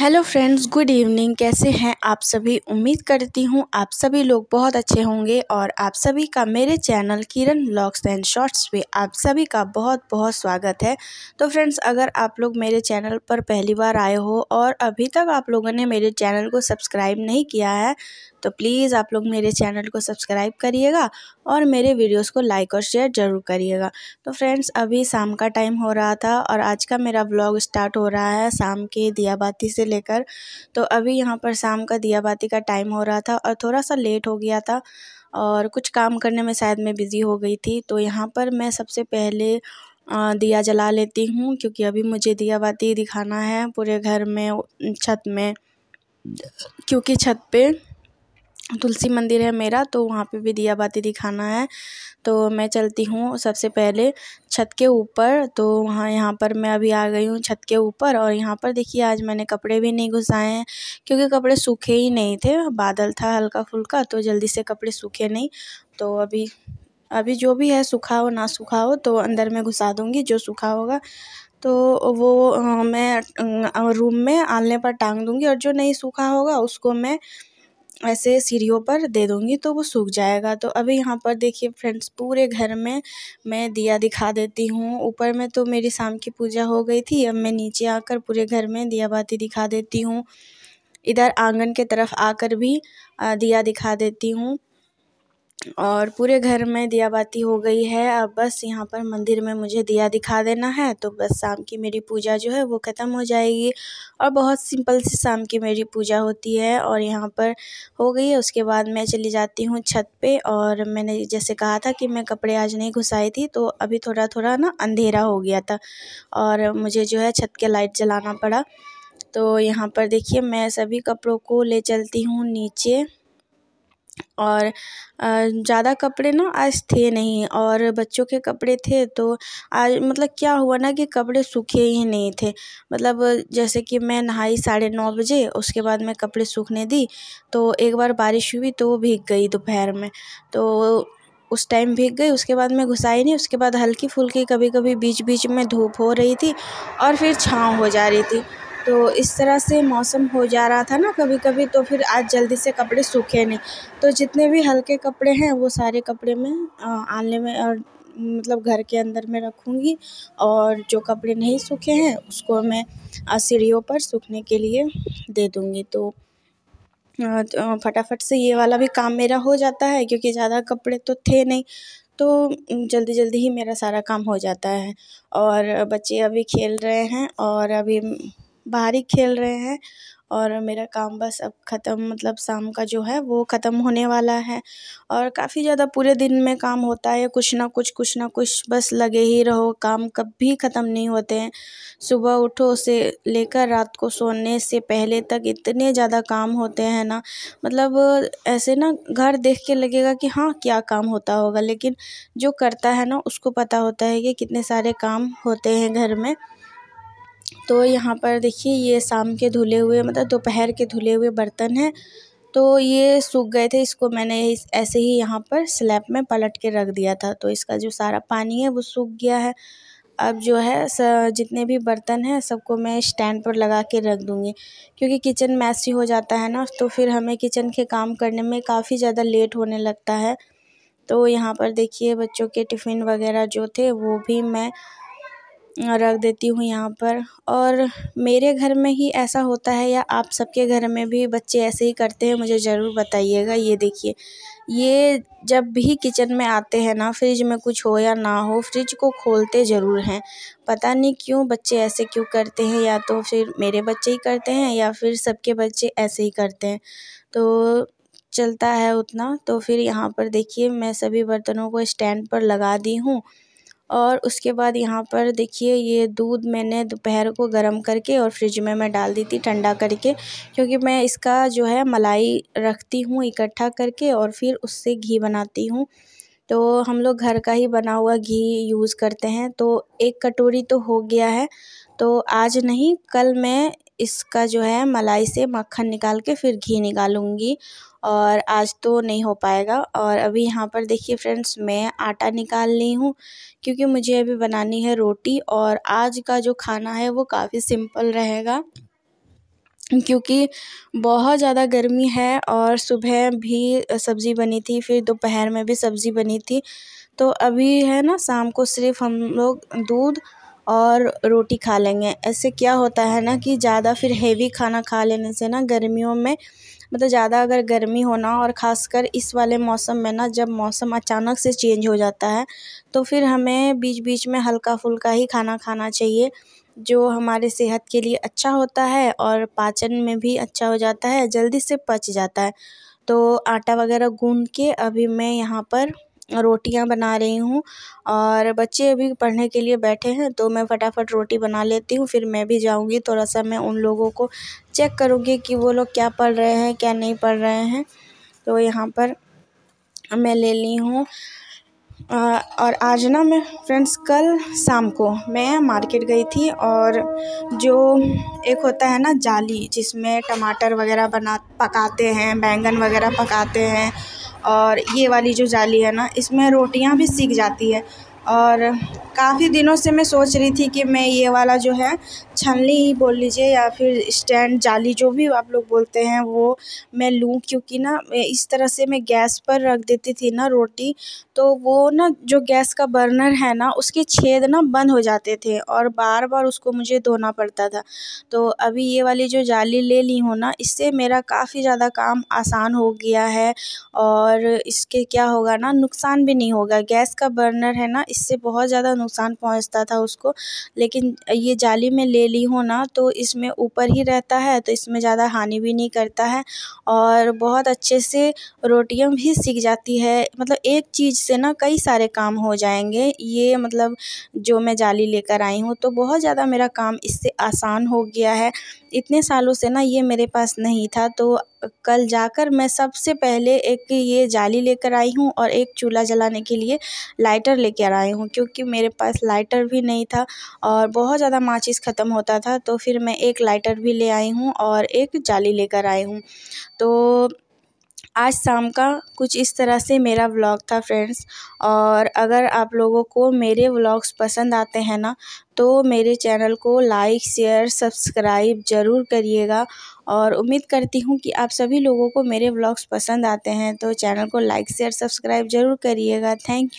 hello friends good evening कैसे हैं आप सभी उम्मीद करती हूं आप सभी लोग बहुत अच्छे होंगे और आप सभी का मेरे channel Kiran blogs and shorts पे आप सभी का बहुत बहुत स्वागत है तो फ्रेंड्स अगर आप लोग मेरे चैनल पर पहली बार आए हो और अभी तक आप लोगों ने मेरे चैनल को सब्सक्राइब नहीं किया है तो प्लीज़ आप लोग मेरे चैनल को सब्सक्राइब करिएगा और मेरे वीडियोस को लाइक और शेयर ज़रूर करिएगा तो फ्रेंड्स अभी शाम का टाइम हो रहा था और आज का मेरा ब्लॉग स्टार्ट हो रहा है शाम के दियाबाती से लेकर तो अभी यहाँ पर शाम का दियाबाती का टाइम हो रहा था और थोड़ा सा लेट हो गया था और कुछ काम करने में शायद मैं बिज़ी हो गई थी तो यहाँ पर मैं सबसे पहले दिया जला लेती हूँ क्योंकि अभी मुझे दिया बाती दिखाना है पूरे घर में छत में क्योंकि छत पे तुलसी मंदिर है मेरा तो वहाँ पे भी दिया बाती दिखाना है तो मैं चलती हूँ सबसे पहले छत के ऊपर तो वहाँ यहाँ पर मैं अभी आ गई हूँ छत के ऊपर और यहाँ पर देखिए आज मैंने कपड़े भी नहीं घुसाए हैं क्योंकि कपड़े सूखे ही नहीं थे बादल था हल्का फुल्का तो जल्दी से कपड़े सूखे नहीं तो अभी अभी जो भी है सूखा हो ना सूखा हो तो अंदर में घुसा दूँगी जो सूखा होगा तो वो हाँ, मैं अं, रूम में आलने पर टांग दूँगी और जो नहीं सूखा होगा उसको मैं ऐसे सीढ़ियों पर दे दूँगी तो वो सूख जाएगा तो अभी यहाँ पर देखिए फ्रेंड्स पूरे घर में मैं दिया दिखा देती हूँ ऊपर में तो मेरी शाम की पूजा हो गई थी अब मैं नीचे आकर पूरे घर में दिया बाती दिखा देती हूँ इधर आंगन के तरफ आकर भी दिया दिखा देती हूँ और पूरे घर में दिया बाती हो गई है अब बस यहाँ पर मंदिर में मुझे दिया दिखा देना है तो बस शाम की मेरी पूजा जो है वो ख़त्म हो जाएगी और बहुत सिंपल सी शाम की मेरी पूजा होती है और यहाँ पर हो गई है उसके बाद मैं चली जाती हूँ छत पे और मैंने जैसे कहा था कि मैं कपड़े आज नहीं घुसाई थी तो अभी थोड़ा थोड़ा ना अंधेरा हो गया था और मुझे जो है छत के लाइट जलाना पड़ा तो यहाँ पर देखिए मैं सभी कपड़ों को ले चलती हूँ नीचे और ज़्यादा कपड़े ना आज थे नहीं और बच्चों के कपड़े थे तो आज मतलब क्या हुआ ना कि कपड़े सूखे ही नहीं थे मतलब जैसे कि मैं नहाई साढ़े नौ बजे उसके बाद मैं कपड़े सूखने दी तो एक बार बारिश हुई तो वो भीग गई दोपहर में तो उस टाइम भीग गई उसके बाद मैं घुसाई नहीं उसके बाद हल्की फुल्की कभी कभी बीच बीच में धूप हो रही थी और फिर छाँव हो जा रही थी तो इस तरह से मौसम हो जा रहा था ना कभी कभी तो फिर आज जल्दी से कपड़े सूखे नहीं तो जितने भी हल्के कपड़े हैं वो सारे कपड़े मैं आने में और मतलब घर के अंदर में रखूँगी और जो कपड़े नहीं सूखे हैं उसको मैं सीढ़ियों पर सूखने के लिए दे दूँगी तो फटाफट से ये वाला भी काम मेरा हो जाता है क्योंकि ज़्यादा कपड़े तो थे नहीं तो जल्दी जल्दी ही मेरा सारा काम हो जाता है और बच्चे अभी खेल रहे हैं और अभी बाहर ही खेल रहे हैं और मेरा काम बस अब ख़त्म मतलब शाम का जो है वो ख़त्म होने वाला है और काफ़ी ज़्यादा पूरे दिन में काम होता है कुछ ना कुछ कुछ ना कुछ बस लगे ही रहो काम कभी ख़त्म नहीं होते हैं सुबह उठो से लेकर रात को सोने से पहले तक इतने ज़्यादा काम होते हैं ना मतलब ऐसे ना घर देख के लगेगा कि हाँ क्या काम होता होगा लेकिन जो करता है ना उसको पता होता है कि कितने सारे काम होते हैं घर में तो यहाँ पर देखिए ये शाम के धुले हुए मतलब दोपहर के धुले हुए बर्तन हैं तो ये सूख गए थे इसको मैंने ऐसे ही यहाँ पर स्लैब में पलट के रख दिया था तो इसका जो सारा पानी है वो सूख गया है अब जो है जितने भी बर्तन हैं सबको मैं स्टैंड पर लगा के रख दूँगी क्योंकि किचन मैसी हो जाता है ना तो फिर हमें किचन के काम करने में काफ़ी ज़्यादा लेट होने लगता है तो यहाँ पर देखिए बच्चों के टिफ़िन वगैरह जो थे वो भी मैं रख देती हूँ यहाँ पर और मेरे घर में ही ऐसा होता है या आप सबके घर में भी बच्चे ऐसे ही करते हैं मुझे ज़रूर बताइएगा ये देखिए ये जब भी किचन में आते हैं ना फ्रिज में कुछ हो या ना हो फ्रिज को खोलते ज़रूर हैं पता नहीं क्यों बच्चे ऐसे क्यों करते हैं या तो फिर मेरे बच्चे ही करते हैं या फिर सबके बच्चे ऐसे ही करते हैं तो चलता है उतना तो फिर यहाँ पर देखिए मैं सभी बर्तनों को स्टैंड पर लगा दी हूँ और उसके बाद यहाँ पर देखिए ये दूध मैंने दोपहर को गर्म करके और फ्रिज में मैं डाल दी थी ठंडा करके क्योंकि मैं इसका जो है मलाई रखती हूँ इकट्ठा करके और फिर उससे घी बनाती हूँ तो हम लोग घर का ही बना हुआ घी यूज़ करते हैं तो एक कटोरी तो हो गया है तो आज नहीं कल मैं इसका जो है मलाई से मक्खन निकाल के फिर घी निकालूँगी और आज तो नहीं हो पाएगा और अभी यहाँ पर देखिए फ्रेंड्स मैं आटा निकाल ली हूँ क्योंकि मुझे अभी बनानी है रोटी और आज का जो खाना है वो काफ़ी सिंपल रहेगा क्योंकि बहुत ज़्यादा गर्मी है और सुबह भी सब्ज़ी बनी थी फिर दोपहर में भी सब्ज़ी बनी थी तो अभी है ना शाम को सिर्फ हम लोग दूध और रोटी खा लेंगे ऐसे क्या होता है ना कि ज़्यादा फिर हेवी खाना खा लेने से ना गर्मियों में मतलब ज़्यादा अगर गर्मी होना और ख़ासकर इस वाले मौसम में ना जब मौसम अचानक से चेंज हो जाता है तो फिर हमें बीच बीच में हल्का फुल्का ही खाना खाना चाहिए जो हमारे सेहत के लिए अच्छा होता है और पाचन में भी अच्छा हो जाता है जल्दी से पच जाता है तो आटा वगैरह गूँध के अभी मैं यहाँ पर रोटियाँ बना रही हूँ और बच्चे अभी पढ़ने के लिए बैठे हैं तो मैं फटाफट रोटी बना लेती हूँ फिर मैं भी जाऊँगी थोड़ा सा मैं उन लोगों को चेक करूँगी कि वो लोग क्या पढ़ रहे हैं क्या नहीं पढ़ रहे हैं तो यहाँ पर मैं ले ली हूँ और आज ना मैं फ्रेंड्स कल शाम को मैं मार्केट गई थी और जो एक होता है ना जाली जिसमें टमाटर वगैरह बना पकाते हैं बैंगन वगैरह पकाते हैं और ये वाली जो जाली है ना इसमें रोटियाँ भी सीख जाती है और काफ़ी दिनों से मैं सोच रही थी कि मैं ये वाला जो है छलनी ही बोल लीजिए या फिर स्टैंड जाली जो भी आप लोग बोलते हैं वो मैं लूँ क्योंकि ना इस तरह से मैं गैस पर रख देती थी ना रोटी तो वो ना जो गैस का बर्नर है ना उसके छेद ना बंद हो जाते थे और बार बार उसको मुझे धोना पड़ता था तो अभी ये वाली जो जाली ले ली हूँ ना इससे मेरा काफ़ी ज़्यादा काम आसान हो गया है और इसके क्या होगा ना नुकसान भी नहीं होगा गैस का बर्नर है ना इससे बहुत ज़्यादा नुकसान पहुँचता था उसको लेकिन ये जाली में ले ली हो ना तो इसमें ऊपर ही रहता है तो इसमें ज़्यादा हानि भी नहीं करता है और बहुत अच्छे से रोटियाँ भी सीख जाती है मतलब एक चीज़ से ना कई सारे काम हो जाएंगे ये मतलब जो मैं जाली लेकर आई हूँ तो बहुत ज़्यादा मेरा काम इससे आसान हो गया है इतने सालों से ना ये मेरे पास नहीं था तो कल जाकर मैं सबसे पहले एक ये जाली लेकर आई हूँ और एक चूल्हा जलाने के लिए लाइटर लेकर आई हूँ क्योंकि मेरे पास लाइटर भी नहीं था और बहुत ज़्यादा माचिस ख़त्म होता था तो फिर मैं एक लाइटर भी ले आई हूँ और एक जाली लेकर आई हूँ तो आज शाम का कुछ इस तरह से मेरा व्लॉग था फ्रेंड्स और अगर आप लोगों को मेरे व्लॉग्स पसंद आते हैं ना तो मेरे चैनल को लाइक शेयर सब्सक्राइब ज़रूर करिएगा और उम्मीद करती हूँ कि आप सभी लोगों को मेरे ब्लॉग्स पसंद आते हैं तो चैनल को लाइक शेयर सब्सक्राइब ज़रूर करिएगा थैंक यू